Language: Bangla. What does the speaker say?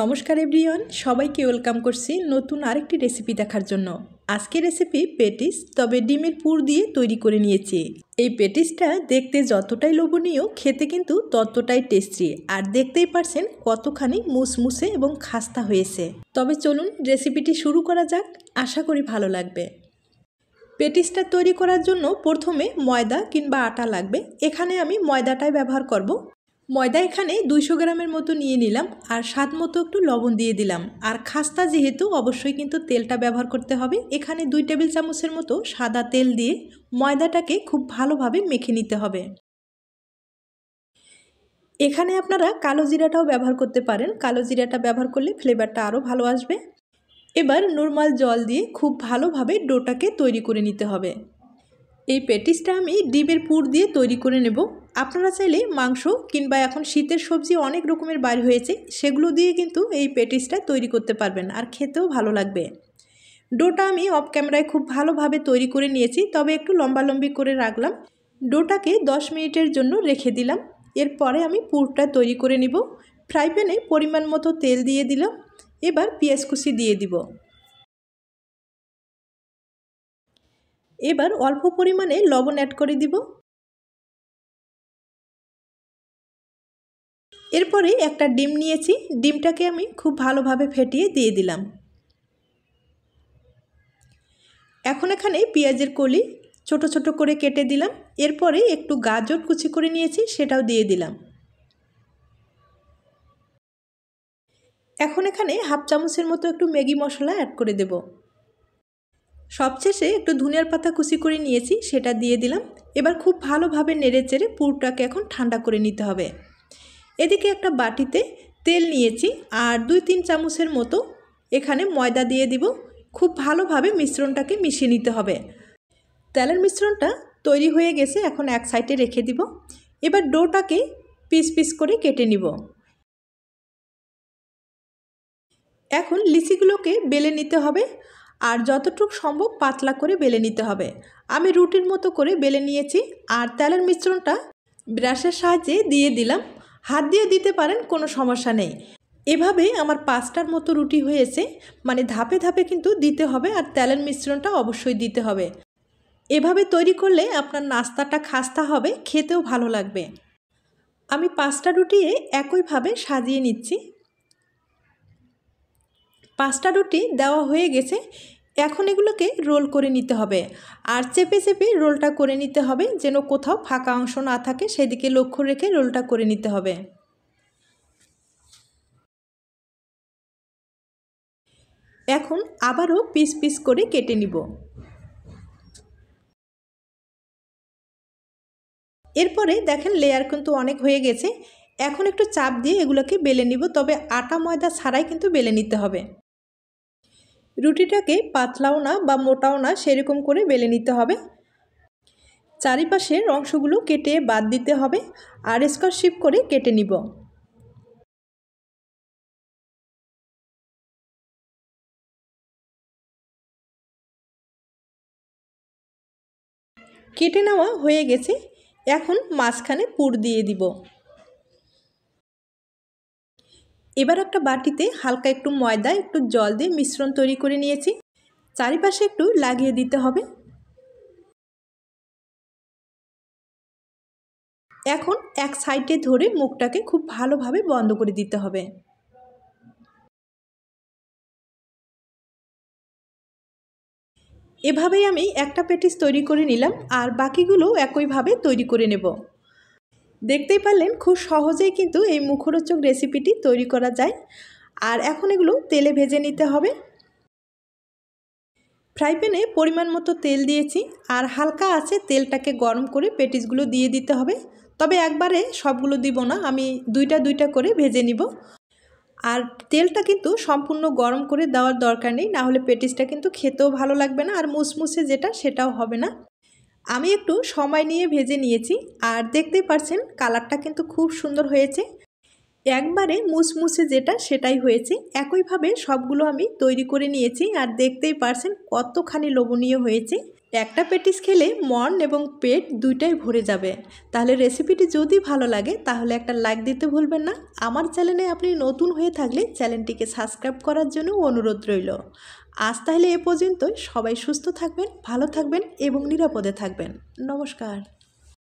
নমস্কার এভরিওয়ান সবাইকে ওয়েলকাম করছি নতুন আরেকটি রেসিপি দেখার জন্য আজকে রেসিপি পেটিস তবে ডিমের পুর দিয়ে তৈরি করে নিয়েছি এই পেটিসটা দেখতে যতটাই লোভনীয় খেতে কিন্তু ততটাই টেস্টি আর দেখতেই পারছেন কতখানি মুসমুসে এবং খাস্তা হয়েছে তবে চলুন রেসিপিটি শুরু করা যাক আশা করি ভালো লাগবে পেটিসটা তৈরি করার জন্য প্রথমে ময়দা কিংবা আটা লাগবে এখানে আমি ময়দাটাই ব্যবহার করব ময়দা এখানে দুইশো গ্রামের মতো নিয়ে নিলাম আর স্বাদ মতো একটু লবণ দিয়ে দিলাম আর খাস্তা যেহেতু অবশ্যই কিন্তু তেলটা ব্যবহার করতে হবে এখানে দুই টেবিল চামচের মতো সাদা তেল দিয়ে ময়দাটাকে খুব ভালোভাবে মেখে নিতে হবে এখানে আপনারা কালো জিরাটাও ব্যবহার করতে পারেন কালো জিরাটা ব্যবহার করলে ফ্লেভারটা আরও ভালো আসবে এবার নর্মাল জল দিয়ে খুব ভালোভাবে ডোটাকে তৈরি করে নিতে হবে এই প্যাটিসটা আমি ডিমের পুর দিয়ে তৈরি করে নেব আপনারা চাইলে মাংস কিংবা এখন শীতের সবজি অনেক রকমের বার হয়েছে সেগুলো দিয়ে কিন্তু এই প্যাটিসটা তৈরি করতে পারবেন আর খেতেও ভালো লাগবে ডোটা আমি অফ ক্যামেরায় খুব ভালোভাবে তৈরি করে নিয়েছি তবে একটু লম্বালম্বি করে রাখলাম ডোটাকে 10 মিনিটের জন্য রেখে দিলাম এরপরে আমি পুরটা তৈরি করে নিব ফ্রাই প্যানে পরিমাণ মতো তেল দিয়ে দিলাম এবার পেঁয়াজ কুচি দিয়ে দিব এবার অল্প পরিমাণে লবণ অ্যাড করে দিব এরপরে একটা ডিম নিয়েছি ডিমটাকে আমি খুব ভালোভাবে ফেটিয়ে দিয়ে দিলাম এখন এখানে পেঁয়াজের কলি ছোট ছোট করে কেটে দিলাম এরপরে একটু গাজর কুচি করে নিয়েছি সেটাও দিয়ে দিলাম এখন এখানে হাফ চামচের মতো একটু ম্যাগি মশলা অ্যাড করে দেবো সবশেষে একটু ধুনের পাতা কুচি করে নিয়েছি সেটা দিয়ে দিলাম এবার খুব ভালোভাবে নেড়ে চেড়ে পুরটাকে এখন ঠান্ডা করে নিতে হবে এদিকে একটা বাটিতে তেল নিয়েছি আর দুই তিন চামচের মতো এখানে ময়দা দিয়ে দিব খুব ভালোভাবে মিশ্রণটাকে মিশিয়ে নিতে হবে তেলের মিশ্রণটা তৈরি হয়ে গেছে এখন এক সাইডে রেখে দিব এবার ডোটাকে পিস পিস করে কেটে নিব এখন লিচিগুলোকে বেলে নিতে হবে আর যতটুক সম্ভব পাতলা করে বেলে নিতে হবে আমি রুটির মতো করে বেলে নিয়েছি আর তেলের মিশ্রণটা ব্রাশের সাহায্যে দিয়ে দিলাম হাত দিয়ে দিতে পারেন কোনো সমস্যা নেই এভাবে আমার পাঁচটার মতো রুটি হয়েছে মানে ধাপে ধাপে কিন্তু দিতে হবে আর তেলের মিশ্রণটা অবশ্যই দিতে হবে এভাবে তৈরি করলে আপনার নাস্তাটা খাস্তা হবে খেতেও ভালো লাগবে আমি পাঁচটা রুটিয়ে একইভাবে সাজিয়ে নিচ্ছি পাঁচটা রুটি দেওয়া হয়ে গেছে এখন এগুলোকে রোল করে নিতে হবে আর চেপে চেপে রোলটা করে নিতে হবে যেন কোথাও ফাঁকা অংশ না থাকে সেদিকে লক্ষ্য রেখে রোলটা করে নিতে হবে এখন আবারও পিস পিস করে কেটে নিব এরপরে দেখেন লেয়ার কিন্তু অনেক হয়ে গেছে এখন একটু চাপ দিয়ে এগুলোকে বেলে নিব তবে আটা ময়দা ছাড়াই কিন্তু বেলে নিতে হবে রুটিটাকে পাতলাও না বা মোটাও না সেরকম করে বেলে নিতে হবে চারিপাশের অংশগুলো কেটে বাদ দিতে হবে আর স্কোয়ার শিপ করে কেটে নিব কেটে নেওয়া হয়ে গেছে এখন মাঝখানে পুর দিয়ে দিব এবার একটা বাটিতে হালকা একটু ময়দা একটু জল দিয়ে মিশ্রণ তৈরি করে নিয়েছি চারিপাশে একটু লাগিয়ে দিতে হবে এখন এক সাইডে ধরে মুখটাকে খুব ভালোভাবে বন্ধ করে দিতে হবে এভাবেই আমি একটা পেটিস তৈরি করে নিলাম আর বাকিগুলো একইভাবে তৈরি করে নেব দেখতেই পারলেন খুব সহজেই কিন্তু এই মুখরোচক রেসিপিটি তৈরি করা যায় আর এখন এগুলো তেলে ভেজে নিতে হবে ফ্রাই প্যানে পরিমাণ মতো তেল দিয়েছি আর হালকা আছে তেলটাকে গরম করে পেটিসগুলো দিয়ে দিতে হবে তবে একবারে সবগুলো দিব না আমি দুইটা দুইটা করে ভেজে নিব আর তেলটা কিন্তু সম্পূর্ণ গরম করে দেওয়ার দরকার নেই না হলে পেটিসটা কিন্তু খেতেও ভালো লাগবে না আর মুসমুসে যেটা সেটাও হবে না আমি একটু সময় নিয়ে ভেজে নিয়েছি আর দেখতেই পারছেন কালারটা কিন্তু খুব সুন্দর হয়েছে একবারে মুসমুসে যেটা সেটাই হয়েছে একইভাবে সবগুলো আমি তৈরি করে নিয়েছি আর দেখতেই পারছেন কতখানি লোভনীয় হয়েছে একটা পেটিস খেলে মন এবং পেট দুইটাই ভরে যাবে তাহলে রেসিপিটি যদি ভালো লাগে তাহলে একটা লাইক দিতে ভুলবেন না আমার চ্যানেলে আপনি নতুন হয়ে থাকলে চ্যানেলটিকে সাবস্ক্রাইব করার জন্য অনুরোধ রইল আজ তাহলে এ পর্যন্তই সবাই সুস্থ থাকবেন ভালো থাকবেন এবং নিরাপদে থাকবেন নমস্কার